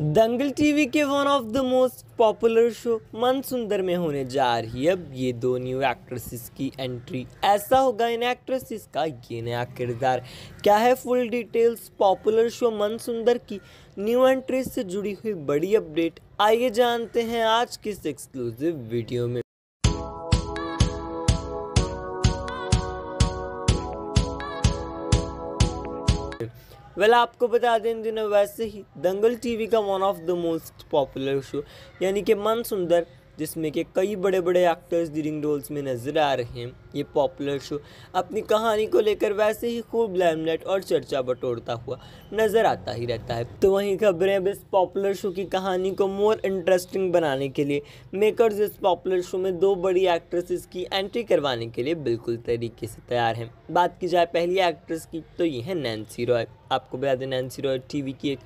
दंगल TV के one of the most popular show Man Sundar में होने जा रही है अब ये दो न्यू एक्ट्रेसेस की एंट्री ऐसा होगा इन एक्ट्रेसेस का ये नया किरदार क्या है full details popular show Man सुंदर की न्यू एंट्री से जुड़ी हुई बड़ी अपडेट आइए जानते हैं आज की इस एक्सक्लूसिव वीडियो में वेल आपको बता दें इन दिनों वैसे ही दंगल टीवी का one of the most popular show यानी कि मन सुंदर जिसमें के कई बड़े बड़े एक्टर्स लीडिंग रोल्स में नज़र आ रहे हैं ये पॉपुलर शो अपनी कहानी को लेकर वैसे ही खूब लैमलेट और चर्चा बटोरता हुआ नज़र आता ही रहता है तो वहीं खबरें अब इस पॉपुलर शो की कहानी को मोर इंटरेस्टिंग बनाने के लिए मेकर्स इस पॉपुलर शो में दो बड़ी एक्ट्रेसेस की एंट्री करवाने के लिए बिल्कुल तरीके से तैयार हैं बात की जाए पहली एक्ट्रेस की तो ये है नैन्सी रॉय आपको बता दें नैन्सी रॉय टीवी की एक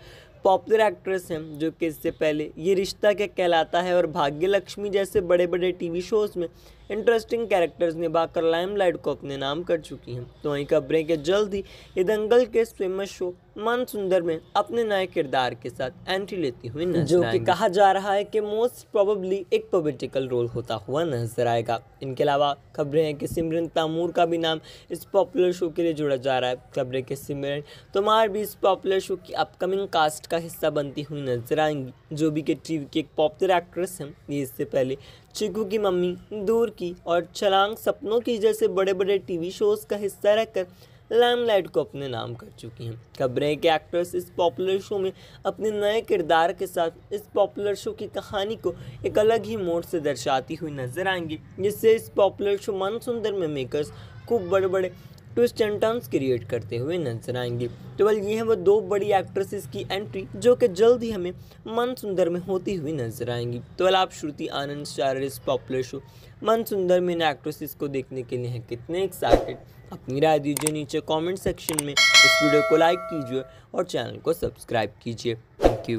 पॉपुलर एक्ट्रेस हैं जो कि इससे पहले ये रिश्ता क्या कहलाता है और भाग्य लक्ष्मी जैसे बड़े बड़े टीवी शोज़ में इंटरेस्टिंग कैरेक्टर्स निभाकर लाइमलाइट को अपने नाम कर चुकी हैं तो वहीं खबरें के जल्द ही ये दंगल के फेमस शो मन सुंदर में अपने नए किरदार के साथ एंट्री लेती हुई नजर जो कि कहा जा रहा है कि मोस्ट प्रोबेबली एक पोलिटिकल रोल होता हुआ नजर आएगा इनके अलावा खबरें हैं कि सिमरन तामूर का भी नाम इस पॉपुलर शो के लिए जोड़ा जा रहा है खबरें कि सिमरन तुम्हार भी इस पॉपुलर शो की अपकमिंग कास्ट का हिस्सा बनती हुई नजर आएंगी जो भी के टीवी की एक पॉपुलर एक्ट्रेस हैं ये इससे पहले चिकू की मम्मी दूर की और छलांग सपनों की जैसे बड़े बड़े टीवी शोज़ का हिस्सा रहकर लैमलाइट को अपने नाम कर चुकी हैं खबरें के एक्टर्स एक्ट्रेस इस पॉपुलर शो में अपने नए किरदार के साथ इस पॉपुलर शो की कहानी को एक अलग ही मोड़ से दर्शाती हुई नजर आएंगी जिससे इस पॉपुलर शो मन सुंदर में मेकर्स खूब बड़े बड़े ट्विस्ट एंड क्रिएट करते हुए नजर आएंगे तो बल ये हैं वो दो बड़ी एक्ट्रेसेस की एंट्री जो कि जल्द ही हमें मन सुंदर में होती हुई नजर आएंगी तो बल आप श्रुति आनंद चार पॉपुलर शो मन सुंदर में इन एक्ट्रेसेस को देखने के लिए हैं कितने एक्साइटेड अपनी राय दीजिए नीचे कमेंट सेक्शन में इस वीडियो को लाइक कीजिए और चैनल को सब्सक्राइब कीजिए थैंक यू